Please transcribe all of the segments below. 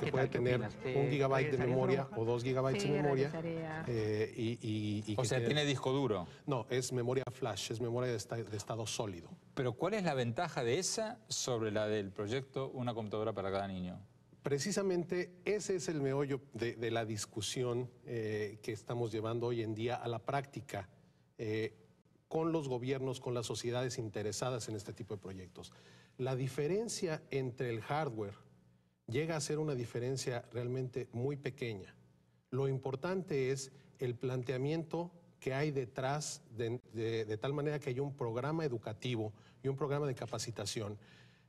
que puede tener un gigabyte de memoria o dos gigabytes de memoria. Eh, y, o sea, tiene, disco duro. No, es memoria flash, es memoria de, estado sólido. Pero ¿cuál es la ventaja de esa sobre la del proyecto Una computadora para cada niño? Precisamente ese es el meollo de, la discusión eh, que estamos llevando hoy en día a la práctica. Eh, con los gobiernos, con las sociedades interesadas en este tipo de proyectos. La diferencia entre el hardware llega a ser una diferencia realmente muy pequeña. Lo importante es el planteamiento que hay detrás, de, tal manera que hay un programa educativo y un programa de capacitación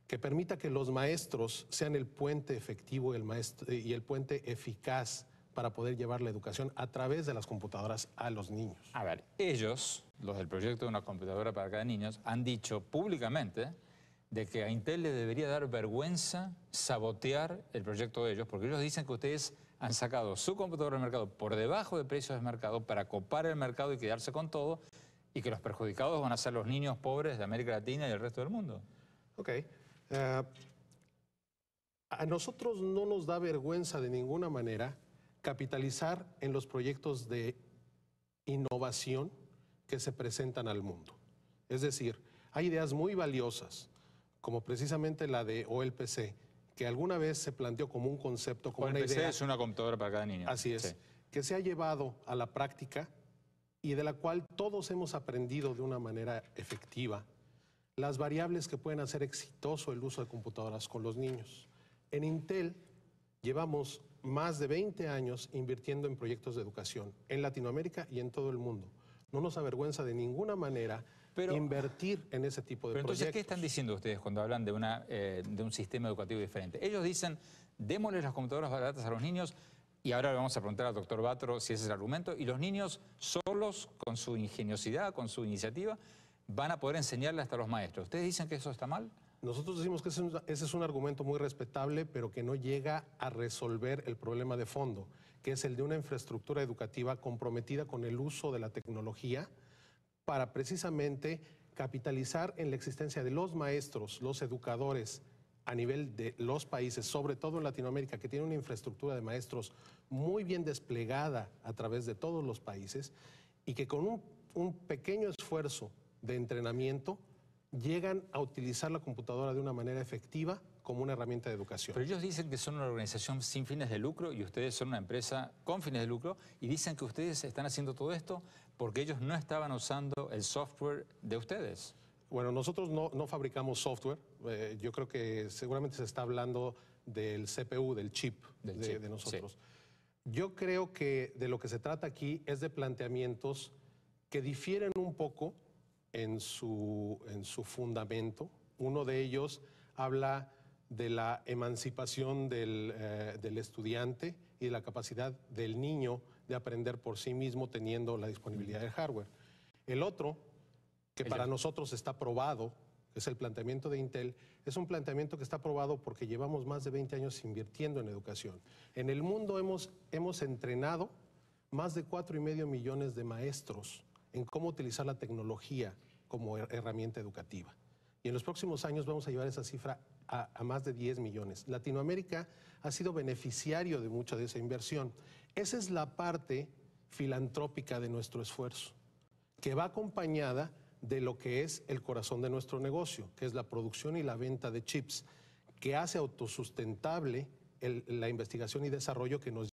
que permita que los maestros sean el puente efectivo y el, maestro, y el puente eficaz para poder llevar la educación a través de las computadoras a los niños. A ver, ellos, los del proyecto de una computadora para cada niño, han dicho públicamente de que a Intel le debería dar vergüenza sabotear el proyecto de ellos, porque ellos dicen que ustedes han sacado su computadora al mercado por debajo de precios de mercado para copar el mercado y quedarse con todo, y que los perjudicados van a ser los niños pobres de América Latina y del resto del mundo. Ok. Eh, a nosotros no nos da vergüenza de ninguna manera capitalizar en los proyectos de innovación que se presentan al mundo. Es decir, hay ideas muy valiosas como precisamente la de OLPC, que alguna vez se planteó como un concepto, como una idea. es una computadora para cada niño. Así es, que se ha llevado a la práctica y de la cual todos hemos aprendido de una manera efectiva las variables que pueden hacer exitoso el uso de computadoras con los niños. En Intel llevamos más de 20 años invirtiendo en proyectos de educación en Latinoamérica y en todo el mundo. No nos avergüenza de ninguna manera invertir en ese tipo de pero entonces, ¿qué están diciendo ustedes cuando hablan de, una, eh, de un sistema educativo diferente? Ellos dicen, démosles las computadoras baratas a los niños, y ahora le vamos a preguntar al doctor Batro si ese es el argumento, y los niños solos, con su ingeniosidad, con su iniciativa, van a poder enseñarle hasta los maestros. ¿Ustedes dicen que eso está mal? Nosotros decimos que ese es un argumento muy respetable, pero que no llega a resolver el problema de fondo, que es el de una infraestructura educativa comprometida con el uso de la tecnología, para precisamente capitalizar en la existencia de los maestros, los educadores a nivel de los países, sobre todo en Latinoamérica, que tiene una infraestructura de maestros muy bien desplegada a través de todos los países y que con un, un pequeño esfuerzo de entrenamiento llegan a utilizar la computadora de una manera efectiva como una herramienta de educación. Pero ellos dicen que son una organización sin fines de lucro y ustedes son una empresa con fines de lucro y dicen que ustedes están haciendo todo esto porque ellos no estaban usando el software de ustedes. Bueno, nosotros no, fabricamos software. Eh, yo creo que seguramente se está hablando del CPU, del chip, de, nosotros. Yo creo que de lo que se trata aquí es de planteamientos que difieren un poco en su, en su fundamento. Uno de ellos habla de la emancipación del, eh, del, estudiante y de la capacidad del niño de aprender por sí mismo teniendo la disponibilidad DE hardware. El otro, que para nosotros está probado, es el planteamiento de Intel, es un planteamiento que está probado porque llevamos más de 20 años invirtiendo en educación. En el mundo hemos, hemos entrenado más de 4,5 millones de maestros en cómo utilizar la tecnología como herramienta educativa. Y en los próximos años vamos a llevar esa cifra a, más de 10 millones. Latinoamérica ha sido beneficiario de mucha de esa inversión. Esa es la parte filantrópica de nuestro esfuerzo, que va acompañada de lo que es el corazón de nuestro negocio, que es la producción y la venta de chips, que hace autosustentable la investigación y desarrollo que nos